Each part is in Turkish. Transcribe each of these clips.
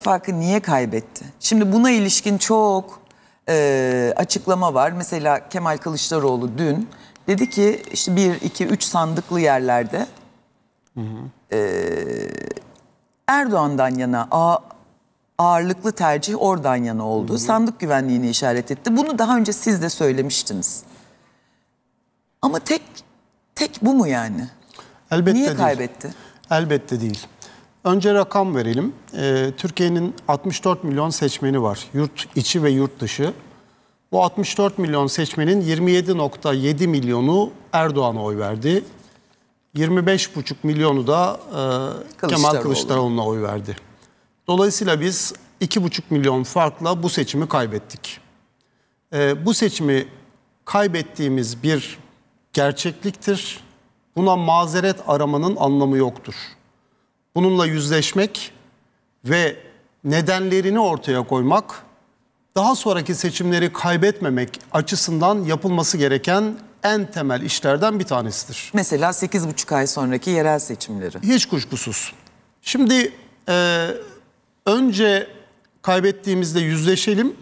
farkı niye kaybetti? Şimdi buna ilişkin çok e, açıklama var. Mesela Kemal Kılıçdaroğlu dün dedi ki işte bir, iki, üç sandıklı yerlerde hı hı. E, Erdoğan'dan yana a, ağırlıklı tercih oradan yana oldu. Hı hı. Sandık güvenliğini işaret etti. Bunu daha önce siz de söylemiştiniz. Ama tek tek bu mu yani? Elbette Niye kaybetti? Değil. Elbette değil. Önce rakam verelim. Ee, Türkiye'nin 64 milyon seçmeni var. Yurt içi ve yurt dışı. Bu 64 milyon seçmenin 27.7 milyonu Erdoğan'a oy verdi. 25,5 milyonu da e, Kılıçdaroğlu. Kemal Kılıçdaroğlu'na oy verdi. Dolayısıyla biz 2,5 milyon farkla bu seçimi kaybettik. E, bu seçimi kaybettiğimiz bir gerçekliktir. Buna mazeret aramanın anlamı yoktur bununla yüzleşmek ve nedenlerini ortaya koymak daha sonraki seçimleri kaybetmemek açısından yapılması gereken en temel işlerden bir tanesidir. Mesela 8,5 ay sonraki yerel seçimleri. Hiç kuşkusuz. Şimdi e, önce kaybettiğimizde yüzleşelim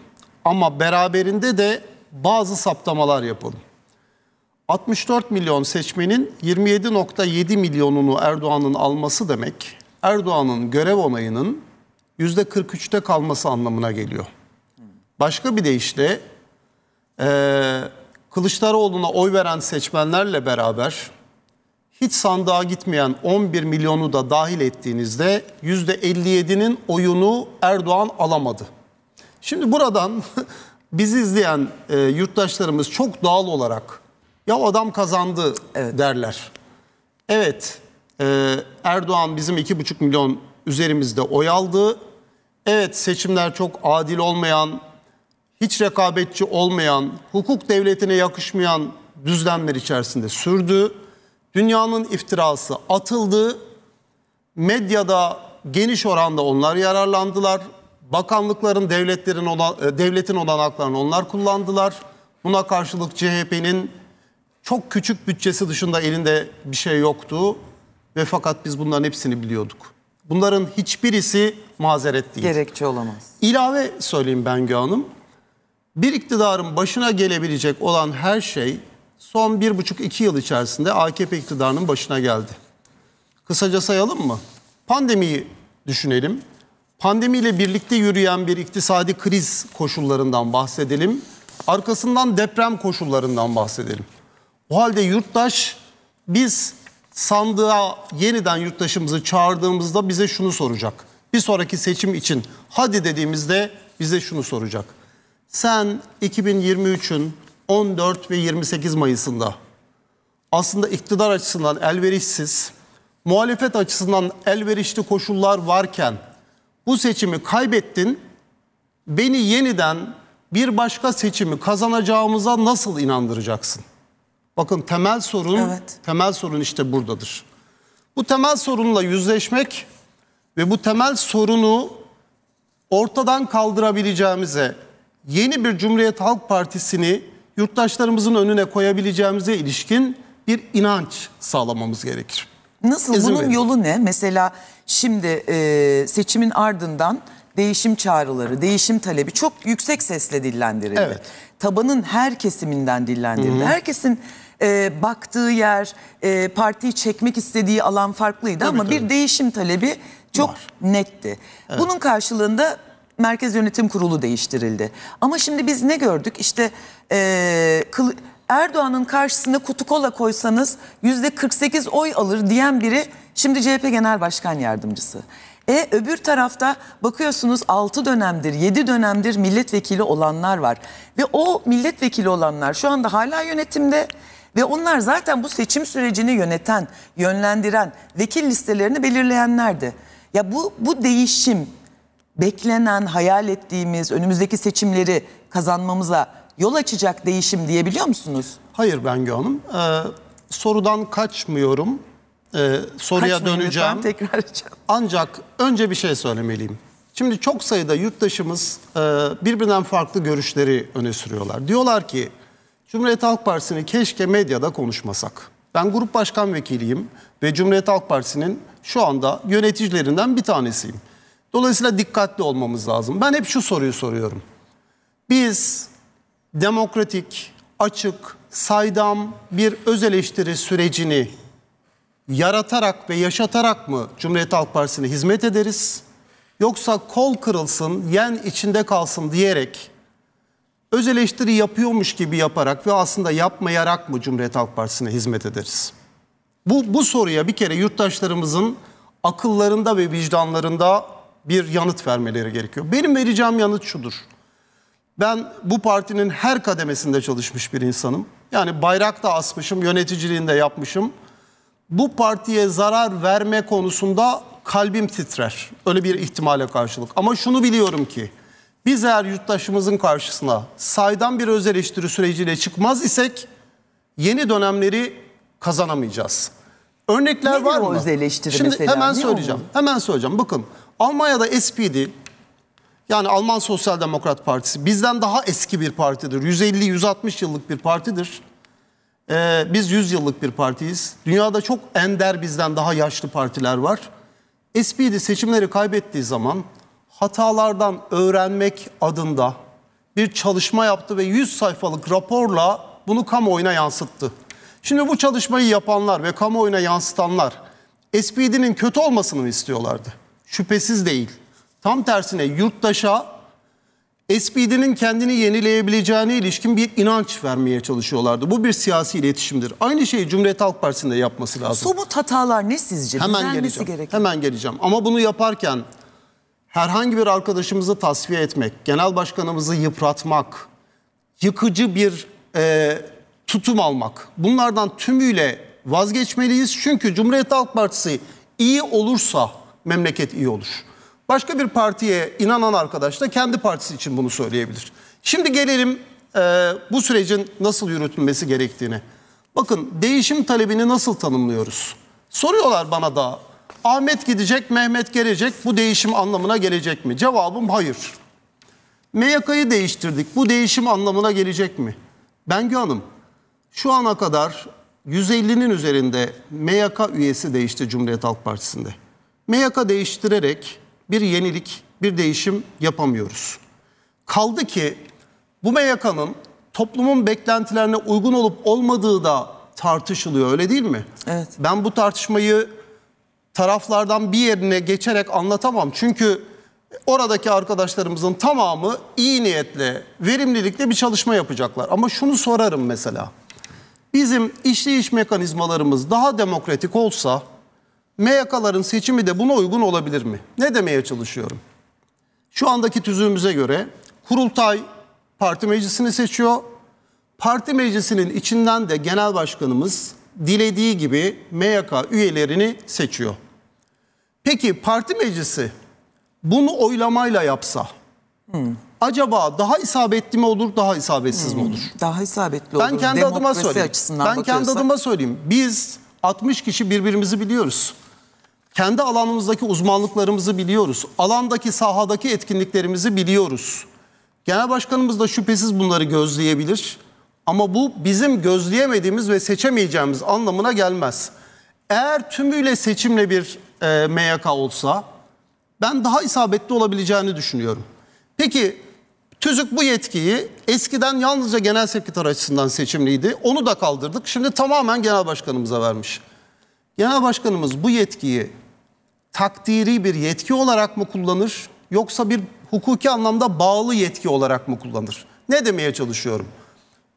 ama beraberinde de bazı saptamalar yapalım. 64 milyon seçmenin 27.7 milyonunu Erdoğan'ın alması demek Erdoğan'ın görev onayının %43'te kalması anlamına geliyor. Başka bir deyişle e, Kılıçdaroğlu'na oy veren seçmenlerle beraber hiç sandığa gitmeyen 11 milyonu da dahil ettiğinizde %57'nin oyunu Erdoğan alamadı. Şimdi buradan bizi izleyen e, yurttaşlarımız çok doğal olarak ya adam kazandı evet. derler. Evet e, Erdoğan bizim 2,5 milyon üzerimizde oy aldı. Evet seçimler çok adil olmayan, hiç rekabetçi olmayan, hukuk devletine yakışmayan düzlemler içerisinde sürdü. Dünyanın iftirası atıldı. Medyada geniş oranda onlar yararlandılar. Bakanlıkların, devletlerin olan, e, devletin olanaklarını onlar kullandılar. Buna karşılık CHP'nin çok küçük bütçesi dışında elinde bir şey yoktu ve fakat biz bunların hepsini biliyorduk. Bunların hiçbirisi mazeret değil. Gerekçe olamaz. İlave söyleyeyim Bengü Hanım. Bir iktidarın başına gelebilecek olan her şey son bir buçuk iki yıl içerisinde AKP iktidarının başına geldi. Kısaca sayalım mı? Pandemiyi düşünelim. Pandemiyle birlikte yürüyen bir iktisadi kriz koşullarından bahsedelim. Arkasından deprem koşullarından bahsedelim. O halde yurttaş biz sandığa yeniden yurttaşımızı çağırdığımızda bize şunu soracak. Bir sonraki seçim için hadi dediğimizde bize şunu soracak. Sen 2023'ün 14 ve 28 Mayıs'ında aslında iktidar açısından elverişsiz, muhalefet açısından elverişli koşullar varken bu seçimi kaybettin, beni yeniden bir başka seçimi kazanacağımıza nasıl inandıracaksın?'' Bakın temel sorun, evet. temel sorun işte buradadır. Bu temel sorunla yüzleşmek ve bu temel sorunu ortadan kaldırabileceğimize, yeni bir Cumhuriyet Halk Partisi'ni yurttaşlarımızın önüne koyabileceğimize ilişkin bir inanç sağlamamız gerekir. Nasıl? İzin Bunun verin. yolu ne? Mesela şimdi e, seçimin ardından değişim çağrıları, değişim talebi çok yüksek sesle dillendirildi. Evet tabanın her kesiminden dillendirildi. Herkesin e, baktığı yer, e, partiyi çekmek istediği alan farklıydı tabii, ama tabii. bir değişim talebi çok Var. netti. Evet. Bunun karşılığında Merkez Yönetim Kurulu değiştirildi. Ama şimdi biz ne gördük? İşte e, Erdoğan'ın karşısına kutu kola koysanız %48 oy alır diyen biri Şimdi CHP Genel Başkan Yardımcısı. E öbür tarafta bakıyorsunuz 6 dönemdir, 7 dönemdir milletvekili olanlar var. Ve o milletvekili olanlar şu anda hala yönetimde ve onlar zaten bu seçim sürecini yöneten, yönlendiren, vekil listelerini belirleyenlerdi. Ya bu bu değişim beklenen, hayal ettiğimiz önümüzdeki seçimleri kazanmamıza yol açacak değişim diyebiliyor musunuz? Hayır Bengü Hanım. Ee, sorudan kaçmıyorum e, soruya Kaçmayın döneceğim. tekrar Ancak önce bir şey söylemeliyim. Şimdi çok sayıda yurttaşımız e, birbirinden farklı görüşleri öne sürüyorlar. Diyorlar ki Cumhuriyet Halk Partisi'ni keşke medyada konuşmasak. Ben grup başkan vekiliyim ve Cumhuriyet Halk Partisi'nin şu anda yöneticilerinden bir tanesiyim. Dolayısıyla dikkatli olmamız lazım. Ben hep şu soruyu soruyorum. Biz demokratik, açık, saydam bir öz eleştiri sürecini yaratarak ve yaşatarak mı Cumhuriyet Halk Partisi'ne hizmet ederiz? Yoksa kol kırılsın, yen içinde kalsın diyerek öz eleştiri yapıyormuş gibi yaparak ve aslında yapmayarak mı Cumhuriyet Halk Partisi'ne hizmet ederiz? Bu, bu soruya bir kere yurttaşlarımızın akıllarında ve vicdanlarında bir yanıt vermeleri gerekiyor. Benim vereceğim yanıt şudur. Ben bu partinin her kademesinde çalışmış bir insanım. Yani bayrak da asmışım, yöneticiliğinde yapmışım bu partiye zarar verme konusunda kalbim titrer. Öyle bir ihtimale karşılık. Ama şunu biliyorum ki biz eğer yurttaşımızın karşısına saydam bir öz eleştiri süreciyle çıkmaz isek yeni dönemleri kazanamayacağız. Örnekler Nedir var mı? Öz eleştiri Şimdi mesela, hemen söyleyeceğim. Oldu? Hemen söyleyeceğim. Bakın Almanya'da SPD yani Alman Sosyal Demokrat Partisi bizden daha eski bir partidir. 150-160 yıllık bir partidir. Ee, biz 100 yıllık bir partiyiz. Dünyada çok ender bizden daha yaşlı partiler var. SPD seçimleri kaybettiği zaman hatalardan öğrenmek adında bir çalışma yaptı ve 100 sayfalık raporla bunu kamuoyuna yansıttı. Şimdi bu çalışmayı yapanlar ve kamuoyuna yansıtanlar SPD'nin kötü olmasını mı istiyorlardı? Şüphesiz değil. Tam tersine yurttaşa SPD'nin kendini yenileyebileceğine ilişkin bir inanç vermeye çalışıyorlardı. Bu bir siyasi iletişimdir. Aynı şeyi Cumhuriyet Halk Partisi'nde yapması lazım. Somut hatalar ne sizce? Hemen geleceğim. Gerekir. Hemen geleceğim. Ama bunu yaparken herhangi bir arkadaşımızı tasfiye etmek, genel başkanımızı yıpratmak, yıkıcı bir e, tutum almak. Bunlardan tümüyle vazgeçmeliyiz. Çünkü Cumhuriyet Halk Partisi iyi olursa memleket iyi olur. Başka bir partiye inanan arkadaş da kendi partisi için bunu söyleyebilir. Şimdi gelelim e, bu sürecin nasıl yürütülmesi gerektiğine. Bakın değişim talebini nasıl tanımlıyoruz? Soruyorlar bana da Ahmet gidecek, Mehmet gelecek, bu değişim anlamına gelecek mi? Cevabım hayır. MYK'yı değiştirdik, bu değişim anlamına gelecek mi? Bengü Hanım, şu ana kadar 150'nin üzerinde MYK üyesi değişti Cumhuriyet Halk Partisi'nde. MYK değiştirerek bir yenilik, bir değişim yapamıyoruz. Kaldı ki bu MYK'nın toplumun beklentilerine uygun olup olmadığı da tartışılıyor öyle değil mi? Evet. Ben bu tartışmayı taraflardan bir yerine geçerek anlatamam. Çünkü oradaki arkadaşlarımızın tamamı iyi niyetle, verimlilikle bir çalışma yapacaklar. Ama şunu sorarım mesela. Bizim işleyiş mekanizmalarımız daha demokratik olsa MYK'ların seçimi de buna uygun olabilir mi? Ne demeye çalışıyorum? Şu andaki tüzüğümüze göre kurultay parti meclisini seçiyor. Parti meclisinin içinden de genel başkanımız dilediği gibi MYK üyelerini seçiyor. Peki parti meclisi bunu oylamayla yapsa hmm. acaba daha isabetli mi olur daha isabetsiz hmm. mi olur? Daha isabetli olur. Ben kendi Demokrasi adıma söyleyeyim. Ben bakıyorsak... kendi adıma söyleyeyim. Biz 60 kişi birbirimizi biliyoruz. Kendi alanımızdaki uzmanlıklarımızı biliyoruz. Alandaki, sahadaki etkinliklerimizi biliyoruz. Genel başkanımız da şüphesiz bunları gözleyebilir. Ama bu bizim gözleyemediğimiz ve seçemeyeceğimiz anlamına gelmez. Eğer tümüyle seçimle bir e, MYK olsa ben daha isabetli olabileceğini düşünüyorum. Peki TÜZÜK bu yetkiyi eskiden yalnızca genel sekreter açısından seçimliydi. Onu da kaldırdık. Şimdi tamamen genel başkanımıza vermiş. Genel başkanımız bu yetkiyi takdiri bir yetki olarak mı kullanır yoksa bir hukuki anlamda bağlı yetki olarak mı kullanır? Ne demeye çalışıyorum?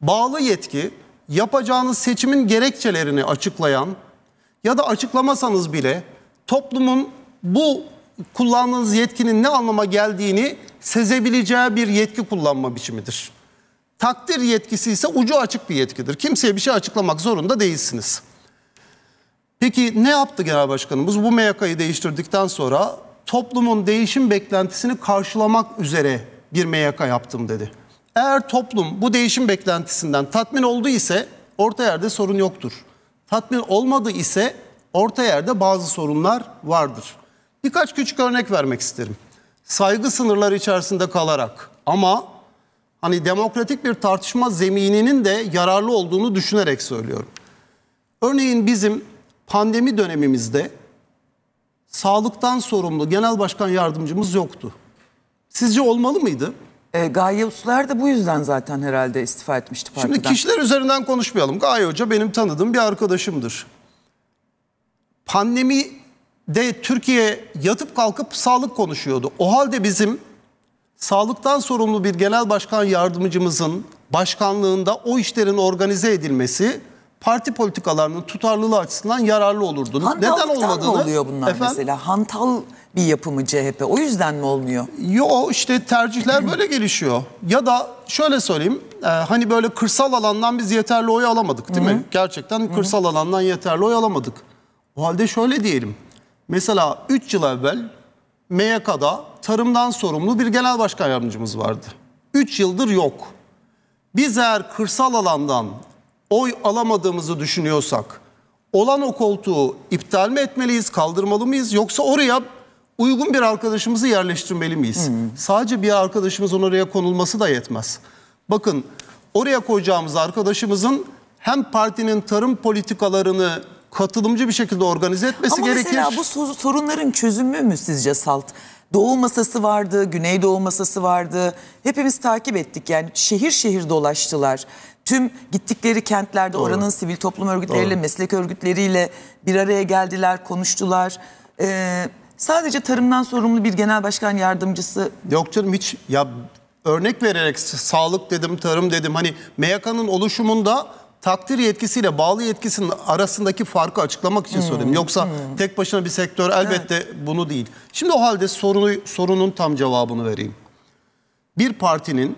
Bağlı yetki yapacağınız seçimin gerekçelerini açıklayan ya da açıklamasanız bile toplumun bu kullandığınız yetkinin ne anlama geldiğini sezebileceği bir yetki kullanma biçimidir. Takdir yetkisi ise ucu açık bir yetkidir. Kimseye bir şey açıklamak zorunda değilsiniz. Peki ne yaptı genel başkanımız? Bu MYK'yı değiştirdikten sonra toplumun değişim beklentisini karşılamak üzere bir MYK yaptım dedi. Eğer toplum bu değişim beklentisinden tatmin oldu ise orta yerde sorun yoktur. Tatmin olmadı ise orta yerde bazı sorunlar vardır. Birkaç küçük örnek vermek isterim. Saygı sınırları içerisinde kalarak ama hani demokratik bir tartışma zemininin de yararlı olduğunu düşünerek söylüyorum. Örneğin bizim pandemi dönemimizde sağlıktan sorumlu genel başkan yardımcımız yoktu. Sizce olmalı mıydı? E, Gaye Usluer de bu yüzden zaten herhalde istifa etmişti partiden. Şimdi kişiler üzerinden konuşmayalım. Gaye Hoca benim tanıdığım bir arkadaşımdır. Pandemi de Türkiye yatıp kalkıp sağlık konuşuyordu. O halde bizim sağlıktan sorumlu bir genel başkan yardımcımızın başkanlığında o işlerin organize edilmesi parti politikalarının tutarlılığı açısından yararlı olurdu. Neden olmadığını... oluyor bunlar efendim? mesela? Hantal bir yapımı CHP. O yüzden mi olmuyor? Yo işte tercihler böyle gelişiyor. Ya da şöyle söyleyeyim. E, hani böyle kırsal alandan biz yeterli oy alamadık değil Hı -hı. mi? Gerçekten Hı -hı. kırsal alandan yeterli oy alamadık. O halde şöyle diyelim. Mesela 3 yıl evvel MYK'da tarımdan sorumlu bir genel başkan yardımcımız vardı. 3 yıldır yok. Biz eğer kırsal alandan oy alamadığımızı düşünüyorsak olan o koltuğu iptal mi etmeliyiz, kaldırmalı mıyız yoksa oraya uygun bir arkadaşımızı yerleştirmeli miyiz? Hmm. Sadece bir arkadaşımızın oraya konulması da yetmez. Bakın oraya koyacağımız arkadaşımızın hem partinin tarım politikalarını katılımcı bir şekilde organize etmesi Ama gerekir. Ama mesela bu sorunların çözümü mü sizce Salt? Doğu masası vardı, Güneydoğu masası vardı. Hepimiz takip ettik yani şehir şehir dolaştılar. Tüm gittikleri kentlerde Doğru. oranın sivil toplum örgütleriyle, Doğru. meslek örgütleriyle bir araya geldiler, konuştular. Ee, sadece tarımdan sorumlu bir genel başkan yardımcısı. Yok canım hiç ya örnek vererek sağlık dedim, tarım dedim. Hani MYK'nın oluşumunda takdir yetkisiyle bağlı yetkisinin arasındaki farkı açıklamak için hmm. söyledim. Yoksa hmm. tek başına bir sektör elbette evet. bunu değil. Şimdi o halde sorunu, sorunun tam cevabını vereyim. Bir partinin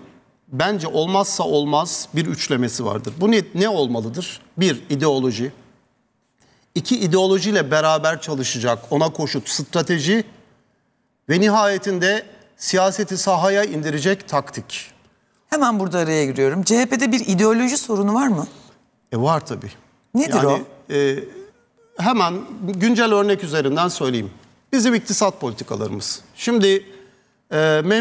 bence olmazsa olmaz bir üçlemesi vardır. Bu ne, ne olmalıdır? Bir, ideoloji. İki, ideolojiyle beraber çalışacak, ona koşut, strateji ve nihayetinde siyaseti sahaya indirecek taktik. Hemen burada araya giriyorum. CHP'de bir ideoloji sorunu var mı? E var tabii. Nedir yani, o? E, hemen güncel örnek üzerinden söyleyeyim. Bizim iktisat politikalarımız. Şimdi e, Mehmet